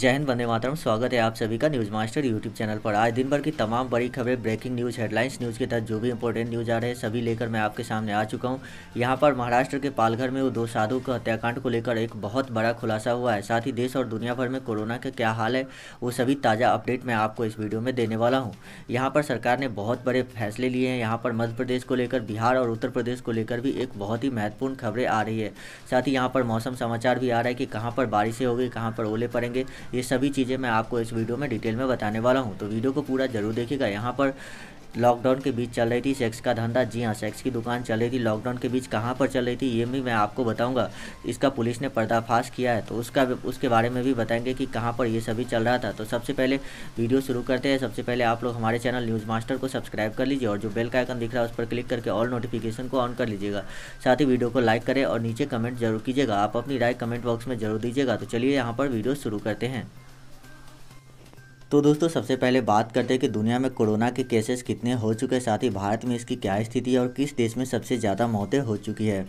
जय हिंद वंदे मातरम स्वागत है आप सभी का न्यूज़ मास्टर यूट्यूब चैनल पर आज दिन भर की तमाम बड़ी खबरें ब्रेकिंग न्यूज़ हेडलाइंस न्यूज़ के तहत जो भी इंपॉर्टेंट न्यूज़ आ रहे हैं सभी लेकर मैं आपके सामने आ चुका हूं यहां पर महाराष्ट्र के पालघर में वो दो साधु के हत्याकांड को लेकर एक बहुत बड़ा खुलासा हुआ है साथ ही देश और दुनिया भर में कोरोना का क्या हाल है वो सभी ताज़ा अपडेट मैं आपको इस वीडियो में देने वाला हूँ यहाँ पर सरकार ने बहुत बड़े फैसले लिए हैं यहाँ पर मध्य प्रदेश को लेकर बिहार और उत्तर प्रदेश को लेकर भी एक बहुत ही महत्वपूर्ण खबरें आ रही है साथ ही यहाँ पर मौसम समाचार भी आ रहा है कि कहाँ पर बारिशें होगी कहाँ पर ओले पड़ेंगे ये सभी चीज़ें मैं आपको इस वीडियो में डिटेल में बताने वाला हूँ तो वीडियो को पूरा ज़रूर देखिएगा यहाँ पर लॉकडाउन के बीच चल रही थी सेक्स का धंधा जी हाँ सेक्स की दुकान चल रही थी लॉकडाउन के बीच कहाँ पर चल रही थी ये भी मैं आपको बताऊँगा इसका पुलिस ने पर्दाफाश किया है तो उसका उसके बारे में भी बताएंगे कि कहाँ पर ये सभी चल रहा था तो सबसे पहले वीडियो शुरू करते हैं सबसे पहले आप लोग हमारे चैनल न्यूज़ मास्टर को सब्सक्राइब कर लीजिए और जो बेल का आइकन दिख रहा है उस पर क्लिक करके ऑल नोटिफिकेशन को ऑन कर लीजिएगा साथ ही वीडियो को लाइक करें और नीचे कमेंट जरूर कीजिएगा आप अपनी राय कमेंट बॉक्स में जरूर दीजिएगा तो चलिए यहाँ पर वीडियो शुरू करते हैं तो दोस्तों सबसे पहले बात करते हैं कि दुनिया में कोरोना के केसेस कितने हो चुके हैं साथ ही भारत में इसकी क्या स्थिति है और किस देश में सबसे ज़्यादा मौतें हो चुकी है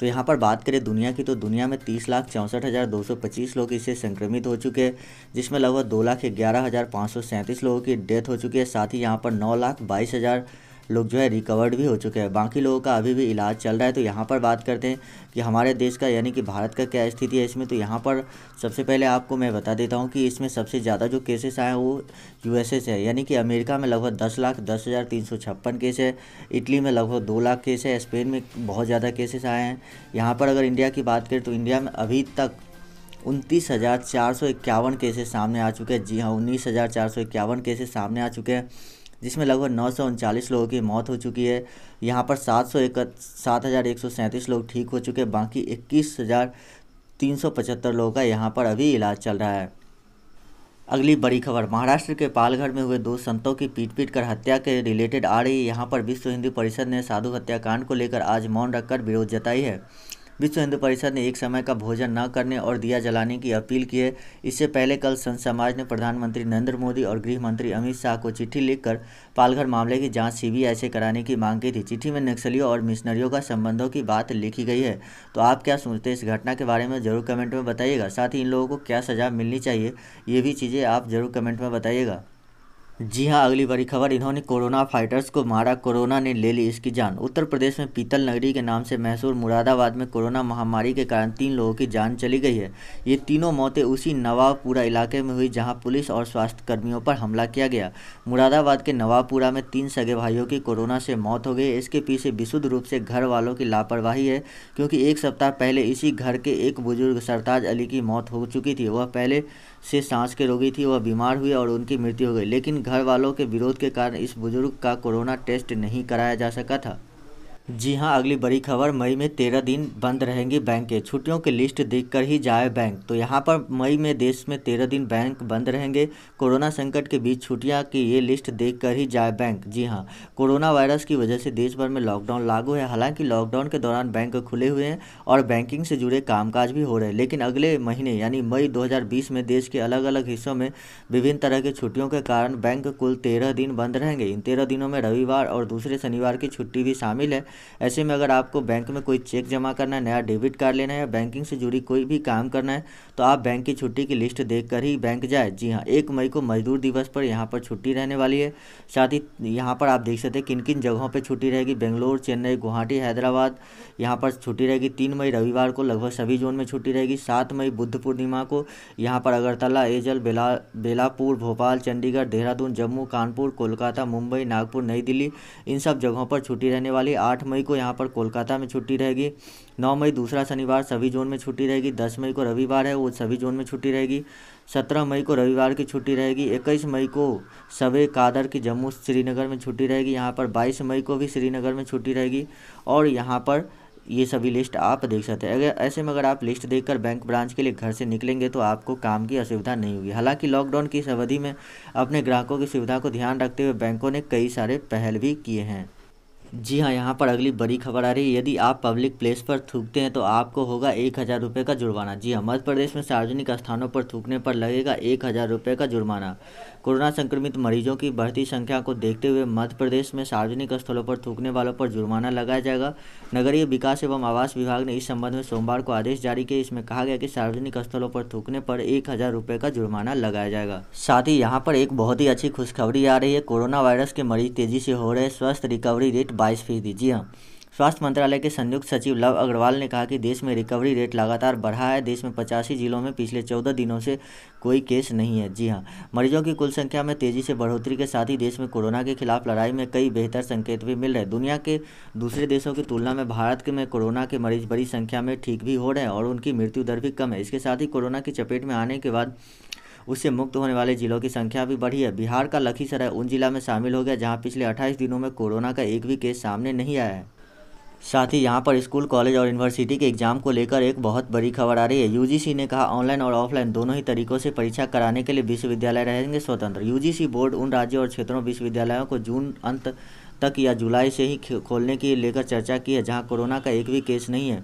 तो यहाँ पर बात करें दुनिया की तो दुनिया में तीस लाख चौंसठ हज़ार दो सौ पच्चीस लोग इससे संक्रमित हो चुके हैं जिसमें लगभग दो लाख ग्यारह हज़ार पाँच सौ सैंतीस लोगों की डेथ हो चुकी है साथ ही यहाँ पर नौ लाख बाईस हज़ार लोग जो है रिकवर्ड भी हो चुके हैं बाकी लोगों का अभी भी इलाज चल रहा है तो यहाँ पर बात करते हैं कि हमारे देश का यानी कि भारत का क्या स्थिति है इसमें तो यहाँ पर सबसे पहले आपको मैं बता देता हूँ कि इसमें सबसे ज़्यादा जो केसेस आए हैं वो यू से है यानी कि अमेरिका में लगभग दस लाख दस हज़ार तीन सौ छप्पन केस है इटली में लगभग दो लाख केस है स्पेन में बहुत ज़्यादा केसेस आए हैं यहाँ पर अगर इंडिया की बात करें तो इंडिया में अभी तक उनतीस हज़ार चार सौ इक्यावन केसेस सामने आ चुके हैं जी हाँ उन्नीस हज़ार चार सौ इक्यावन केसेस सामने आ चुके हैं जिसमें लगभग नौ लोगों की मौत हो चुकी है यहाँ पर सात सौ एक सात हज़ार एक सौ सैंतीस लोग ठीक हो चुके हैं बाकी इक्कीस हज़ार तीन सौ पचहत्तर लोगों का यहाँ पर अभी इलाज चल रहा है अगली बड़ी खबर महाराष्ट्र के पालघर में हुए दो संतों की पीट पीट कर हत्या के रिलेटेड आ रही यहाँ पर विश्व हिंदू परिषद ने साधु हत्याकांड को लेकर आज मौन रखकर विरोध जताई है विश्व हिंदू परिषद ने एक समय का भोजन न करने और दिया जलाने की अपील की है इससे पहले कल संत समाज ने प्रधानमंत्री नरेंद्र मोदी और गृह मंत्री अमित शाह को चिट्ठी लिखकर पालघर मामले की जाँच सीबीआई से कराने की मांग की थी चिट्ठी में नक्सलियों और मिशनरियों का संबंधों की बात लिखी गई है तो आप क्या सोचते हैं इस घटना के बारे में जरूर कमेंट में बताइएगा साथ ही इन लोगों को क्या सजा मिलनी चाहिए ये भी चीज़ें आप जरूर कमेंट में बताइएगा जी हां अगली बड़ी खबर इन्होंने कोरोना फाइटर्स को मारा कोरोना ने ले ली इसकी जान उत्तर प्रदेश में पीतल नगरी के नाम से मैसूर मुरादाबाद में कोरोना महामारी के कारण तीन लोगों की जान चली गई है ये तीनों मौतें उसी नवाबपुरा इलाके में हुई जहां पुलिस और स्वास्थ्य कर्मियों पर हमला किया गया मुरादाबाद के नवाबपुरा में तीन सगे भाइयों की कोरोना से मौत हो गई इसके पीछे विशुद्ध रूप से घर वालों की लापरवाही है क्योंकि एक सप्ताह पहले इसी घर के एक बुजुर्ग सरताज अली की मौत हो चुकी थी वह पहले से सांस के रोगी थी वह बीमार हुई और उनकी मृत्यु हो गई लेकिन घर वालों के विरोध के कारण इस बुजुर्ग का कोरोना टेस्ट नहीं कराया जा सका था जी हां अगली बड़ी खबर मई में तेरह दिन बंद रहेंगी बैंकें छुट्टियों की लिस्ट देखकर ही जाए बैंक तो यहां पर मई में देश में तेरह दिन बैंक बंद रहेंगे कोरोना संकट के बीच छुट्टियां की ये लिस्ट देखकर ही जाए बैंक जी हां कोरोना वायरस की वजह से देश भर में लॉकडाउन लागू है हालांकि लॉकडाउन के दौरान बैंक खुले हुए हैं और बैंकिंग से जुड़े कामकाज भी हो रहे हैं लेकिन अगले महीने यानी मई दो में देश के अलग अलग हिस्सों में विभिन्न तरह की छुट्टियों के कारण बैंक कुल तेरह दिन बंद रहेंगे इन तेरह दिनों में रविवार और दूसरे शनिवार की छुट्टी भी शामिल है ऐसे में अगर आपको बैंक में कोई चेक जमा करना है नया डेबिट कार्ड लेना है या बैंकिंग से जुड़ी कोई भी काम करना है तो आप बैंक की छुट्टी की लिस्ट देख ही बैंक जाए जी हाँ एक मई को मजदूर दिवस पर यहाँ पर छुट्टी रहने वाली है साथ ही यहाँ पर आप देख सकते हैं किन किन जगहों पर छुट्टी रहेगी बेंगलोर चेन्नई गुवाहाटी हैदराबाद यहाँ पर छुट्टी रहेगी तीन मई रविवार को लगभग सभी जोन में छुट्टी रहेगी सात मई बुद्ध पूर्णिमा को यहाँ पर अगरतला एजल बेला बेलापुर भोपाल चंडीगढ़ देहरादून जम्मू कानपुर कोलकाता मुंबई नागपुर नई दिल्ली इन सब जगहों पर छुट्टी रहने वाली आठ आठ मई को यहाँ पर कोलकाता में छुट्टी रहेगी नौ मई दूसरा शनिवार सभी जोन में छुट्टी रहेगी दस मई को रविवार है वो सभी जोन में छुट्टी रहेगी सत्रह मई को रविवार की छुट्टी रहेगी इक्कीस मई को सवे कादर की जम्मू श्रीनगर में छुट्टी रहेगी यहाँ पर बाईस मई को भी श्रीनगर में छुट्टी रहेगी और यहाँ पर ये सभी लिस्ट आप देख सकते हैं अगर ऐसे में अगर आप लिस्ट देखकर बैंक ब्रांच के लिए घर से निकलेंगे तो आपको काम की असुविधा नहीं होगी हालांकि लॉकडाउन की इस अवधि में अपने ग्राहकों की सुविधा को ध्यान रखते हुए बैंकों ने कई सारे पहल भी किए हैं जी हाँ यहाँ पर अगली बड़ी खबर आ रही है यदि आप पब्लिक प्लेस पर थूकते हैं तो आपको होगा एक हज़ार रुपये का जुर्माना जी हाँ मध्य प्रदेश में सार्वजनिक स्थानों पर थूकने पर लगेगा एक हज़ार रुपये का जुर्माना कोरोना संक्रमित मरीजों की बढ़ती संख्या को देखते हुए मध्य प्रदेश में सार्वजनिक स्थलों पर थूकने वालों पर जुर्माना लगाया जाएगा नगरीय विकास एवं आवास विभाग ने इस संबंध में सोमवार को आदेश जारी किया इसमें कहा गया कि सार्वजनिक स्थलों पर थूकने पर एक हज़ार रुपये का जुर्माना लगाया जाएगा साथ ही यहाँ पर एक बहुत ही अच्छी खुशखबरी आ रही है कोरोना वायरस के मरीज तेजी से हो रहे स्वस्थ रिकवरी रेट बाईस फीसदी जी हाँ स्वास्थ्य मंत्रालय के संयुक्त सचिव लव अग्रवाल ने कहा कि देश में रिकवरी रेट लगातार बढ़ा है देश में पचासी जिलों में पिछले चौदह दिनों से कोई केस नहीं है जी हाँ मरीजों की कुल संख्या में तेजी से बढ़ोतरी के साथ ही देश में कोरोना के खिलाफ लड़ाई में कई बेहतर संकेत भी मिल रहे दुनिया के दूसरे देशों की तुलना में भारत के में कोरोना के मरीज बड़ी संख्या में ठीक भी हो रहे हैं और उनकी मृत्यु दर भी कम है इसके साथ ही कोरोना की चपेट में आने के बाद उससे मुक्त होने वाले जिलों की संख्या भी बढ़ी है बिहार का लखीसराय उन जिला में शामिल हो गया जहाँ पिछले अट्ठाईस दिनों में कोरोना का एक भी केस सामने नहीं आया है साथ ही यहाँ पर स्कूल कॉलेज और यूनिवर्सिटी के एग्जाम को लेकर एक बहुत बड़ी खबर आ रही है यूजीसी ने कहा ऑनलाइन और ऑफलाइन दोनों ही तरीकों से परीक्षा कराने के लिए विश्वविद्यालय रहेंगे स्वतंत्र यूजीसी बोर्ड उन राज्यों और क्षेत्रों विश्वविद्यालयों को जून अंत तक या जुलाई से ही खोलने की लेकर चर्चा की है जहाँ कोरोना का एक भी केस नहीं है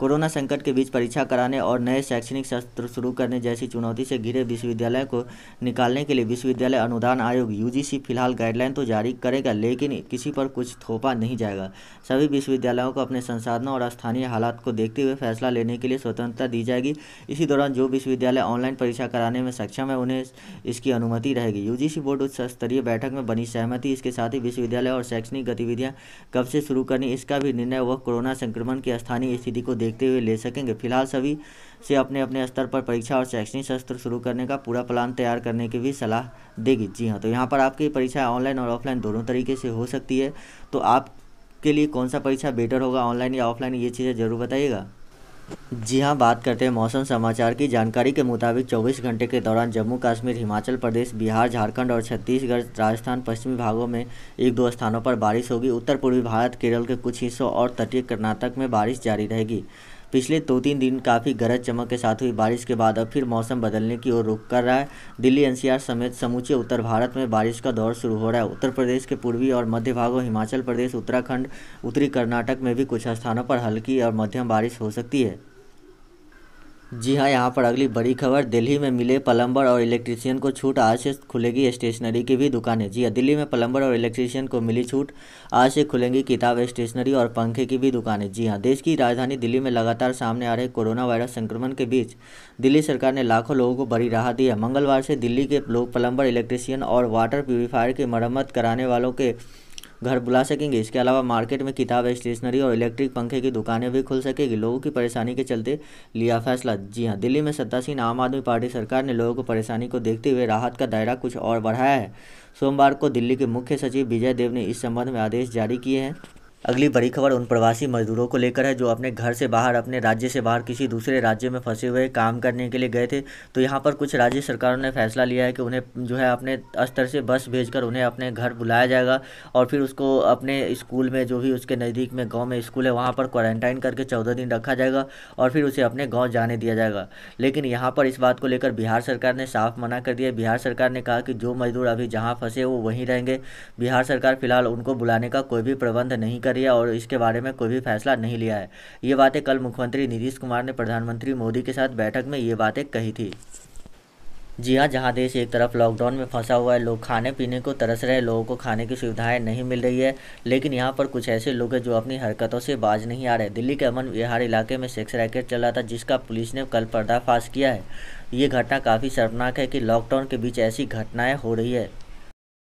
कोरोना संकट के बीच परीक्षा कराने और नए शैक्षणिक सत्र शुरू करने जैसी चुनौती से घिरे विश्वविद्यालय को निकालने के लिए विश्वविद्यालय अनुदान आयोग यूजीसी फिलहाल गाइडलाइन तो जारी करेगा लेकिन किसी पर कुछ थोपा नहीं जाएगा सभी विश्वविद्यालयों को अपने संसाधनों और स्थानीय हालात को देखते हुए फैसला लेने के लिए स्वतंत्रता दी जाएगी इसी दौरान जो विश्वविद्यालय ऑनलाइन परीक्षा कराने में सक्षम है उन्हें इसकी अनुमति रहेगी यूजीसी बोर्ड उच्च स्तरीय बैठक में बनी सहमति इसके साथ ही विश्वविद्यालय और शैक्षणिक गतिविधियाँ कब से शुरू करनी इसका भी निर्णय वह कोरोना संक्रमण की स्थानीय स्थिति को देख देखते हुए ले सकेंगे फिलहाल सभी से अपने अपने स्तर पर परीक्षा और शैक्षणिक सत्र शुरू करने का पूरा प्लान तैयार करने की भी सलाह देगी जी हाँ तो यहाँ पर आपकी परीक्षा ऑनलाइन और ऑफलाइन दोनों तरीके से हो सकती है तो आपके लिए कौन सा परीक्षा बेटर होगा ऑनलाइन या ऑफलाइन ये चीज़ें ज़रूर बताइएगा जी हाँ बात करते हैं मौसम समाचार की जानकारी के मुताबिक 24 घंटे के दौरान जम्मू कश्मीर हिमाचल प्रदेश बिहार झारखंड और छत्तीसगढ़ राजस्थान पश्चिमी भागों में एक दो स्थानों पर बारिश होगी उत्तर पूर्वी भारत केरल के कुछ हिस्सों और तटीय कर्नाटक में बारिश जारी रहेगी पिछले दो तीन दिन काफ़ी गरज चमक के साथ हुई बारिश के बाद अब फिर मौसम बदलने की ओर रुख कर रहा है दिल्ली एनसीआर समेत समूचे उत्तर भारत में बारिश का दौर शुरू हो रहा है उत्तर प्रदेश के पूर्वी और मध्य भागों हिमाचल प्रदेश उत्तराखंड उत्तरी कर्नाटक में भी कुछ स्थानों पर हल्की और मध्यम बारिश हो सकती है जी हाँ यहाँ पर अगली बड़ी खबर दिल्ली में मिले प्लम्बर और इलेक्ट्रीशियन को छूट आज से खुलेगी स्टेशनरी की भी दुकानें जी हाँ दिल्ली में प्लम्बर और इलेक्ट्रीशियन को मिली छूट आज से खुलेंगी किताब स्टेशनरी और पंखे की भी दुकानें जी हाँ देश की राजधानी दिल्ली में लगातार सामने आ रहे कोरोना वायरस संक्रमण के बीच दिल्ली सरकार ने लाखों लोगों को बड़ी राहत दी है मंगलवार से दिल्ली के लोग प्लम्बर इलेक्ट्रीशियन और वाटर प्यूरीफायर की मरम्मत कराने वालों के घर बुला सकेंगे इसके अलावा मार्केट में किताब स्टेशनरी और इलेक्ट्रिक पंखे की दुकानें भी खुल सकेगी लोगों की परेशानी के चलते लिया फैसला जी हाँ दिल्ली में सत्तासीन आम आदमी पार्टी सरकार ने लोगों को परेशानी को देखते हुए राहत का दायरा कुछ और बढ़ाया है सोमवार को दिल्ली के मुख्य सचिव विजय देव ने इस संबंध में आदेश जारी किए हैं अगली बड़ी खबर उन प्रवासी मजदूरों को लेकर है जो अपने घर से बाहर अपने राज्य से बाहर किसी दूसरे राज्य में फंसे हुए काम करने के लिए गए थे तो यहाँ पर कुछ राज्य सरकारों ने फैसला लिया है कि उन्हें जो है अपने स्तर से बस भेजकर उन्हें अपने घर बुलाया जाएगा और फिर उसको अपने स्कूल में जो भी उसके नज़दीक में गाँव में स्कूल है वहाँ पर क्वारंटाइन करके चौदह दिन रखा जाएगा और फिर उसे अपने गाँव जाने दिया जाएगा लेकिन यहाँ पर इस बात को लेकर बिहार सरकार ने साफ मना कर दिया बिहार सरकार ने कहा कि जो मजदूर अभी जहाँ फंसे वो वहीं रहेंगे बिहार सरकार फिलहाल उनको बुलाने का कोई भी प्रबंध नहीं कर करी है और इसके बारे में कोई भी फैसला नहीं लिया है ये बातें कल मुख्यमंत्री नीतीश कुमार ने प्रधानमंत्री मोदी के साथ बैठक में ये बातें कही थी जी हाँ जहाँ देश एक तरफ लॉकडाउन में फंसा हुआ है लोग खाने पीने को तरस रहे लोगों को खाने की सुविधाएं नहीं मिल रही है लेकिन यहाँ पर कुछ ऐसे लोग हैं जो अपनी हरकतों से बाज नहीं आ रहे दिल्ली के अमन विहार इलाके में सेक्स रैकेट चल रहा था जिसका पुलिस ने कल पर्दाफाश किया है ये घटना काफ़ी शर्मनाक है कि लॉकडाउन के बीच ऐसी घटनाएँ हो रही है